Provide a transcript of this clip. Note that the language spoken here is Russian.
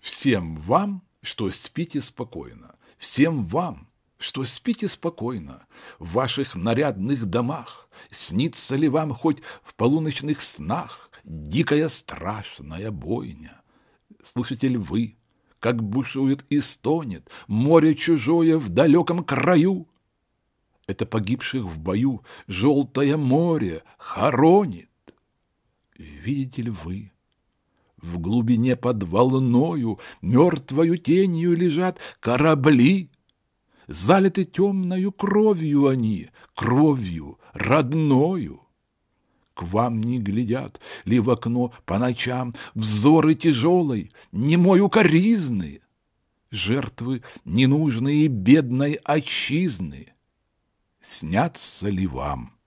Всем вам, что спите спокойно. Всем вам, что спите спокойно. В ваших нарядных домах. Снится ли вам хоть в полуночных снах Дикая страшная бойня? Слышите ли вы, как бушует и стонет Море чужое в далеком краю? Это погибших в бою Желтое море хоронит. Видите ли вы, в глубине под волною мертвою тенью лежат корабли. Залиты темною кровью они, кровью родною. К вам не глядят ли в окно по ночам Взоры тяжелой, немой укоризны, Жертвы ненужные бедной отчизны. Снятся ли вам?